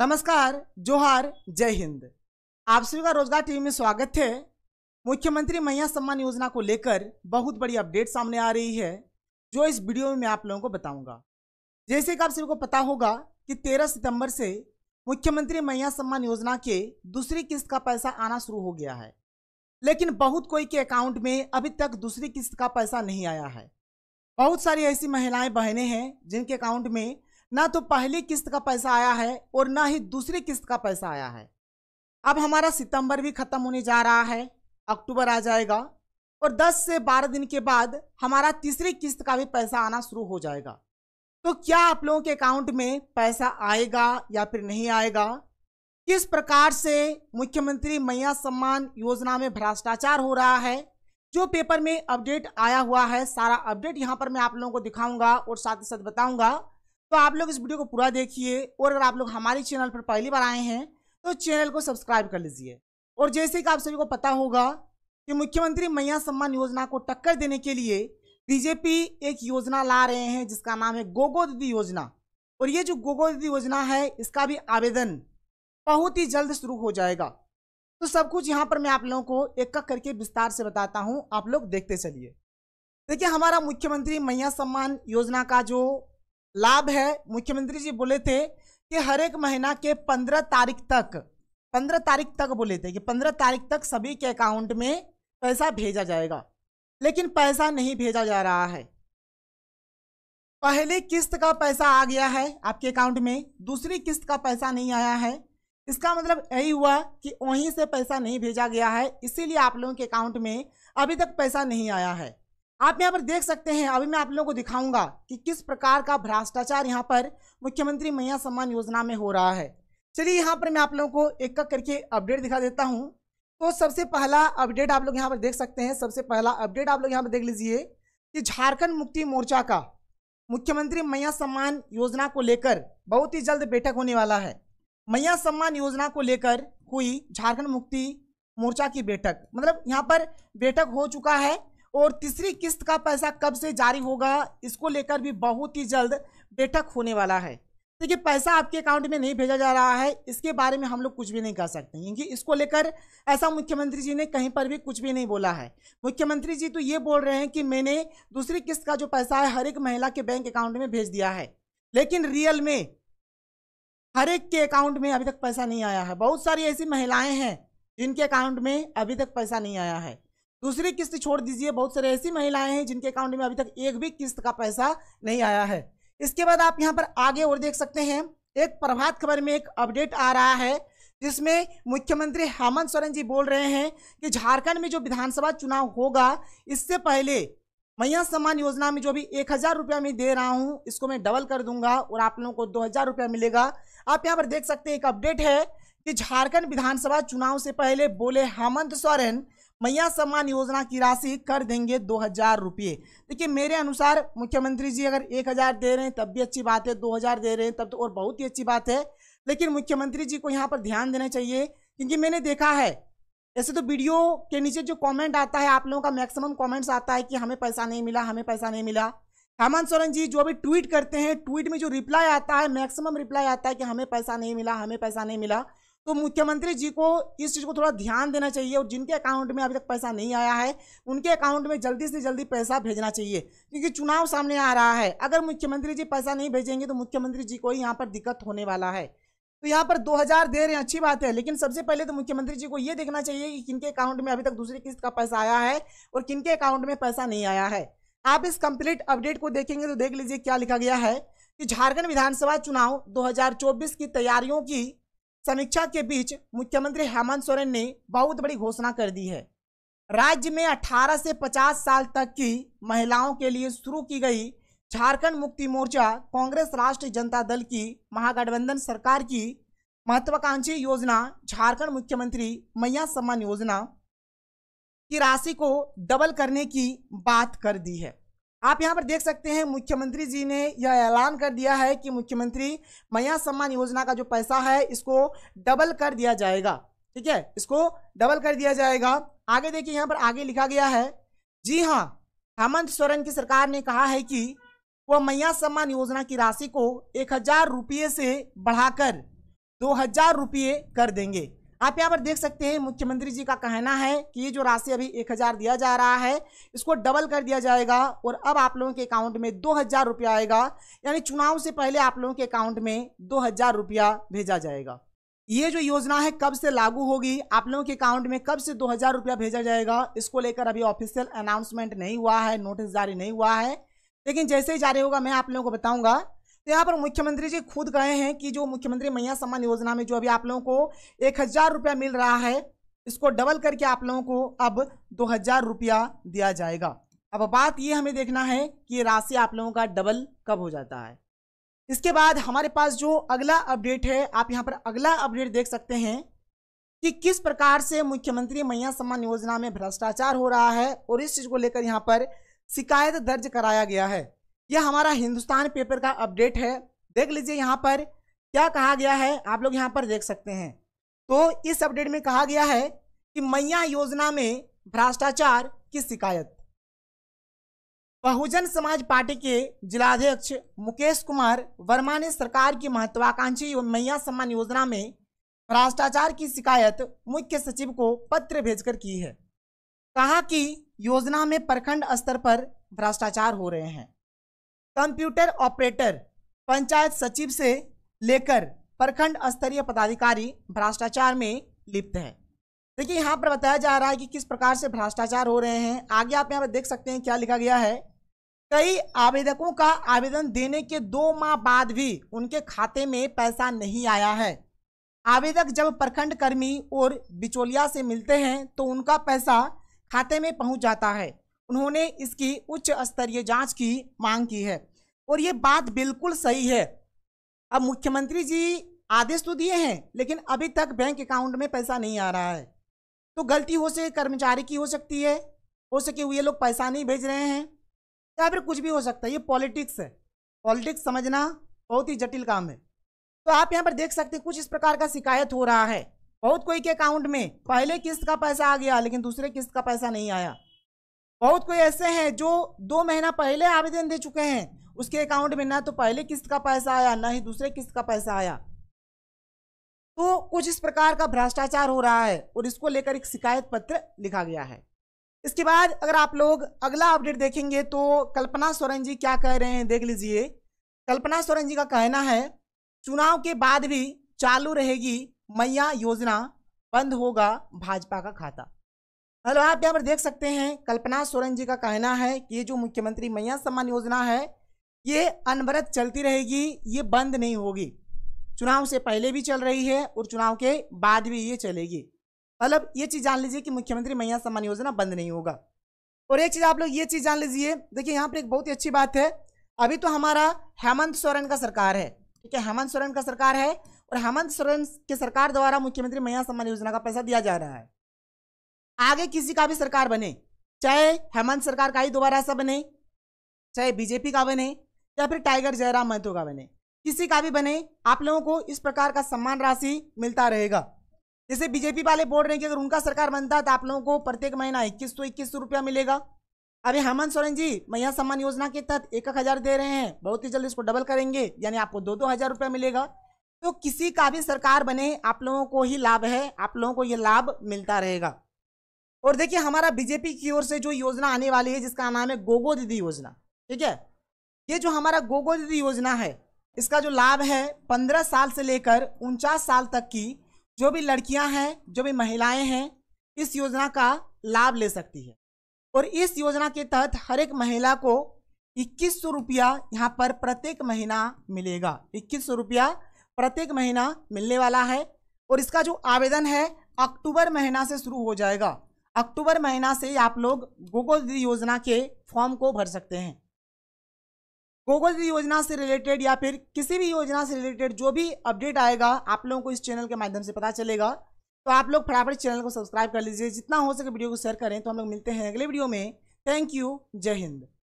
नमस्कार जोहार जय हिंद आप सभी का रोजगार टीवी में स्वागत है मुख्यमंत्री महिला सम्मान योजना को लेकर बहुत बड़ी अपडेट सामने आ रही है जो इस वीडियो में मैं आप लोगों को बताऊंगा जैसे कि आप सभी को पता होगा कि 13 सितंबर से मुख्यमंत्री महिला सम्मान योजना के दूसरी किस्त का पैसा आना शुरू हो गया है लेकिन बहुत कोई के अकाउंट में अभी तक दूसरी किस्त का पैसा नहीं आया है बहुत सारी ऐसी महिलाएं बहनें हैं जिनके अकाउंट में ना तो पहली किस्त का पैसा आया है और ना ही दूसरी किस्त का पैसा आया है अब हमारा सितंबर भी ख़त्म होने जा रहा है अक्टूबर आ जाएगा और 10 से 12 दिन के बाद हमारा तीसरी किस्त का भी पैसा आना शुरू हो जाएगा तो क्या आप लोगों के अकाउंट में पैसा आएगा या फिर नहीं आएगा किस प्रकार से मुख्यमंत्री मैया सम्मान योजना में भ्रष्टाचार हो रहा है जो पेपर में अपडेट आया हुआ है सारा अपडेट यहाँ पर मैं आप लोगों को दिखाऊंगा और साथ ही साथ बताऊंगा तो आप लोग इस वीडियो को पूरा देखिए और अगर आप लोग हमारे चैनल पर पहली बार आए हैं तो चैनल को सब्सक्राइब कर लीजिए और जैसे कि आप सभी को पता होगा कि मुख्यमंत्री मैया सम्मान योजना को टक्कर देने के लिए बीजेपी एक योजना ला रहे हैं जिसका नाम है गोगो दीदी योजना और ये जो गोगो दीदी योजना है इसका भी आवेदन बहुत ही जल्द शुरू हो जाएगा तो सब कुछ यहाँ पर मैं आप लोगों को एक एक करके विस्तार से बताता हूँ आप लोग देखते चलिए देखिए हमारा मुख्यमंत्री मैया सम्मान योजना का जो लाभ है मुख्यमंत्री जी बोले थे कि हर एक महीना के पंद्रह तारीख तक पंद्रह तारीख तक बोले थे कि पंद्रह तारीख तक सभी के अकाउंट में पैसा भेजा जाएगा लेकिन पैसा नहीं भेजा जा रहा है पहली किस्त का पैसा आ गया है आपके अकाउंट में दूसरी किस्त का पैसा नहीं आया है इसका मतलब यही हुआ कि वहीं से पैसा नहीं भेजा गया है इसीलिए आप लोगों के अकाउंट में अभी तक पैसा नहीं आया है आप यहाँ पर देख सकते हैं अभी मैं आप लोगों को दिखाऊंगा कि किस प्रकार का भ्रष्टाचार यहाँ पर मुख्यमंत्री मैया सम्मान योजना में हो रहा है चलिए यहाँ पर मैं आप लोगों को एक का करके अपडेट दिखा देता हूँ तो सबसे पहला अपडेट आप लोग यहाँ पर देख सकते हैं सबसे पहला अपडेट आप लोग यहाँ पर देख लीजिए कि झारखंड मुक्ति मोर्चा का मुख्यमंत्री मैया सम्मान योजना को लेकर बहुत ही जल्द बैठक होने वाला है मैया सम्मान योजना को लेकर हुई झारखंड मुक्ति मोर्चा की बैठक मतलब यहाँ पर बैठक हो चुका है और तीसरी किस्त का पैसा कब से जारी होगा इसको लेकर भी बहुत ही जल्द बैठक होने वाला है देखिए पैसा आपके अकाउंट में नहीं भेजा जा रहा है इसके बारे में हम लोग कुछ भी नहीं कर सकते क्योंकि इसको लेकर ऐसा मुख्यमंत्री जी ने कहीं पर भी कुछ भी नहीं बोला है मुख्यमंत्री जी तो ये बोल रहे हैं कि मैंने दूसरी किस्त का जो पैसा है हर एक महिला के बैंक अकाउंट में भेज दिया है लेकिन रियल में हर एक के अकाउंट में अभी तक पैसा नहीं आया है बहुत सारी ऐसी महिलाएं हैं जिनके अकाउंट में अभी तक पैसा नहीं आया है दूसरी किस्त छोड़ दीजिए बहुत सारे ऐसी महिलाएं हैं जिनके अकाउंट में अभी तक एक भी किस्त का पैसा नहीं आया है इसके बाद आप यहाँ पर आगे और देख सकते हैं एक प्रभात खबर में एक अपडेट आ रहा है जिसमें मुख्यमंत्री हेमंत सोरेन जी बोल रहे हैं कि झारखंड में जो विधानसभा चुनाव होगा इससे पहले मैया सम्मान योजना में जो भी एक हज़ार रुपया मैं दे रहा हूँ इसको मैं डबल कर दूंगा और आप लोगों को दो हज़ार रुपया मिलेगा आप यहाँ पर देख सकते हैं एक अपडेट है कि झारखंड विधानसभा चुनाव से पहले बोले हेमंत सोरेन मैया सम्मान योजना की राशि कर देंगे दो हज़ार रुपये देखिए मेरे अनुसार मुख्यमंत्री जी अगर एक हज़ार दे रहे हैं तब भी अच्छी बात है दो हज़ार दे रहे हैं तब तो और बहुत ही अच्छी बात है लेकिन मुख्यमंत्री जी को यहाँ पर ध्यान देना चाहिए क्योंकि मैंने देखा है ऐसे तो वीडियो के नीचे जो कॉमेंट आता है आप लोगों का मैक्सिमम कॉमेंट्स आता है कि हमें पैसा नहीं मिला हमें पैसा नहीं मिला हेमंत सोरेन जी जो भी ट्वीट करते हैं ट्वीट में जो रिप्लाई आता है मैक्सिमम रिप्लाई आता है कि हमें पैसा नहीं मिला हमें पैसा नहीं मिला तो मुख्यमंत्री जी को इस चीज़ को थोड़ा ध्यान देना चाहिए और जिनके अकाउंट में अभी तक पैसा नहीं आया है उनके अकाउंट में जल्दी से जल्दी पैसा भेजना चाहिए क्योंकि चुनाव सामने आ रहा है अगर मुख्यमंत्री जी पैसा नहीं भेजेंगे तो मुख्यमंत्री जी को ही यहाँ पर दिक्कत होने वाला है तो यहाँ पर 2000 दे रहे हैं अच्छी बात है लेकिन सबसे पहले तो मुख्यमंत्री जी को ये देखना चाहिए कि किनके अकाउंट में अभी तक दूसरी किस्त का पैसा आया है और किनके अकाउंट में पैसा नहीं आया है आप इस कंप्लीट अपडेट को देखेंगे तो देख लीजिए क्या लिखा गया है कि झारखंड विधानसभा चुनाव 2024 की तैयारियों की समीक्षा के बीच मुख्यमंत्री हेमंत सोरेन ने बहुत बड़ी घोषणा कर दी है राज्य में 18 से 50 साल तक की महिलाओं के लिए शुरू की गई झारखंड मुक्ति मोर्चा कांग्रेस राष्ट्रीय जनता दल की महागठबंधन सरकार की महत्वाकांक्षी योजना झारखंड मुख्यमंत्री मैया सम्मान योजना की राशि को डबल करने की बात कर दी है आप यहाँ पर देख सकते हैं मुख्यमंत्री जी ने यह ऐलान कर दिया है कि मुख्यमंत्री मैया सम्मान योजना का जो पैसा है इसको डबल कर दिया जाएगा ठीक है इसको डबल कर दिया जाएगा आगे देखिए यहाँ पर आगे लिखा गया है जी हाँ हेमंत सोरेन की सरकार ने कहा है कि वह मैया सम्मान योजना की राशि को एक हजार रुपये से बढ़ाकर दो हजार रुपये कर देंगे आप यहाँ पर देख सकते हैं मुख्यमंत्री जी का कहना है कि ये जो राशि अभी एक हज़ार दिया जा रहा है इसको डबल कर दिया जाएगा और अब आप लोगों के अकाउंट में दो हज़ार रुपया आएगा यानी चुनाव से पहले आप लोगों के अकाउंट में दो हज़ार रुपया भेजा जाएगा ये जो योजना है कब से लागू होगी आप लोगों के अकाउंट में कब से दो हज़ार रुपया भेजा जाएगा इसको लेकर अभी ऑफिशियल अनाउंसमेंट नहीं हुआ है नोटिस जारी नहीं हुआ है लेकिन जैसे ही जारी होगा मैं आप लोगों को बताऊंगा तो यहाँ पर मुख्यमंत्री जी खुद गए हैं कि जो मुख्यमंत्री मैया सम्मान योजना में जो अभी आप लोगों को एक हज़ार रुपया मिल रहा है इसको डबल करके आप लोगों को अब दो हज़ार रुपया दिया जाएगा अब बात ये हमें देखना है कि राशि आप लोगों का डबल कब हो जाता है इसके बाद हमारे पास जो अगला अपडेट है आप यहाँ पर अगला अपडेट देख सकते हैं कि किस प्रकार से मुख्यमंत्री मैया सम्मान योजना में भ्रष्टाचार हो रहा है और इस चीज़ को लेकर यहाँ पर शिकायत दर्ज कराया गया है यह हमारा हिंदुस्तान पेपर का अपडेट है देख लीजिए यहाँ पर क्या कहा गया है आप लोग यहाँ पर देख सकते हैं तो इस अपडेट में कहा गया है कि मैया योजना में भ्रष्टाचार की शिकायत बहुजन समाज पार्टी के जिलाध्यक्ष मुकेश कुमार वर्मा ने सरकार की महत्वाकांक्षी मैया सम्मान योजना में भ्रष्टाचार की शिकायत मुख्य सचिव को पत्र भेजकर की है कहा कि योजना में प्रखंड स्तर पर भ्रष्टाचार हो रहे हैं कंप्यूटर ऑपरेटर पंचायत सचिव से लेकर प्रखंड स्तरीय पदाधिकारी भ्रष्टाचार में लिप्त है देखिए यहाँ पर बताया जा रहा है कि किस प्रकार से भ्रष्टाचार हो रहे हैं आगे आप यहाँ पर देख सकते हैं क्या लिखा गया है कई आवेदकों का आवेदन देने के दो माह बाद भी उनके खाते में पैसा नहीं आया है आवेदक जब प्रखंड कर्मी और बिचौलिया से मिलते हैं तो उनका पैसा खाते में पहुंच जाता है उन्होंने इसकी उच्च स्तरीय जांच की मांग की है और ये बात बिल्कुल सही है अब मुख्यमंत्री जी आदेश तो दिए हैं लेकिन अभी तक बैंक अकाउंट में पैसा नहीं आ रहा है तो गलती हो से कर्मचारी की हो सकती है हो सके हुए लोग पैसा नहीं भेज रहे हैं या फिर कुछ भी हो सकता है ये पॉलिटिक्स है पॉलिटिक्स समझना बहुत ही जटिल काम है तो आप यहाँ पर देख सकते हैं कुछ इस प्रकार का शिकायत हो रहा है बहुत कोई के अकाउंट में पहले किस्त का पैसा आ गया लेकिन दूसरे किस्त का पैसा नहीं आया बहुत कोई ऐसे हैं जो दो महीना पहले आवेदन दे चुके हैं उसके अकाउंट में ना तो पहले किस्त का पैसा आया ना ही दूसरे किस्त का पैसा आया तो कुछ इस प्रकार का भ्रष्टाचार हो रहा है और इसको लेकर एक शिकायत पत्र लिखा गया है इसके बाद अगर आप लोग अगला अपडेट देखेंगे तो कल्पना सोरेन जी क्या कह रहे हैं देख लीजिए कल्पना सोरेन जी का कहना है चुनाव के बाद भी चालू रहेगी मैया योजना बंद होगा भाजपा का खाता हेलो आप यहाँ पर देख सकते हैं कल्पना सोरेन जी का कहना है कि ये जो मुख्यमंत्री मैया सम्मान योजना है ये अनवरत चलती रहेगी ये बंद नहीं होगी चुनाव से पहले भी चल रही है और चुनाव के बाद भी ये चलेगी मतलब ये चीज़ जान लीजिए कि मुख्यमंत्री मैया सम्मान योजना बंद नहीं होगा और एक चीज़ आप लोग ये चीज़ जान लीजिए देखिए यहाँ पर एक बहुत ही अच्छी बात है अभी तो हमारा हेमंत सोरेन का सरकार है ठीक है हेमंत सोरेन का सरकार है और हेमंत सोरेन के सरकार द्वारा मुख्यमंत्री मैया सम्मान योजना का पैसा दिया जा रहा है आगे किसी का भी सरकार बने चाहे हेमंत सरकार का ही दोबारा ऐसा बने चाहे बीजेपी का बने या फिर टाइगर जयराम महतो का बने किसी का भी बने आप लोगों को इस प्रकार का सम्मान राशि मिलता रहेगा जैसे बीजेपी वाले बोल रहे हैं कि अगर उनका सरकार बनता है तो आप लोगों को प्रत्येक महीना इक्कीस सौ इक्कीस सौ रुपया मिलेगा अभी हेमंत सोरेन जी मैया सम्मान योजना के तहत एक एक हजार दे रहे हैं बहुत ही जल्द इसको डबल करेंगे यानी आपको दो दो हजार रुपया मिलेगा तो किसी का भी सरकार बने आप लोगों को ही लाभ है आप लोगों को ये लाभ मिलता रहेगा और देखिए हमारा बीजेपी की ओर से जो योजना आने वाली है जिसका नाम है गोगो दीदी योजना ठीक है ये जो हमारा गोगो दीदी योजना है इसका जो लाभ है पंद्रह साल से लेकर उनचास साल तक की जो भी लड़कियां हैं जो भी महिलाएं हैं इस योजना का लाभ ले सकती है और इस योजना के तहत हर एक महिला को इक्कीस सौ रुपया यहाँ पर प्रत्येक महीना मिलेगा इक्कीस सौ रुपया प्रत्येक महीना मिलने वाला है और इसका जो आवेदन है अक्टूबर महीना से शुरू हो जाएगा अक्टूबर महीना से आप लोग गोगो दीदी योजना के फॉर्म को भर सकते हैं गोगो दीदी योजना से रिलेटेड या फिर किसी भी योजना से रिलेटेड जो भी अपडेट आएगा आप लोगों को इस चैनल के माध्यम से पता चलेगा तो आप लोग फटाफट चैनल को सब्सक्राइब कर लीजिए जितना हो सके वीडियो को शेयर करें तो हम लोग मिलते हैं अगले वीडियो में थैंक यू जय हिंद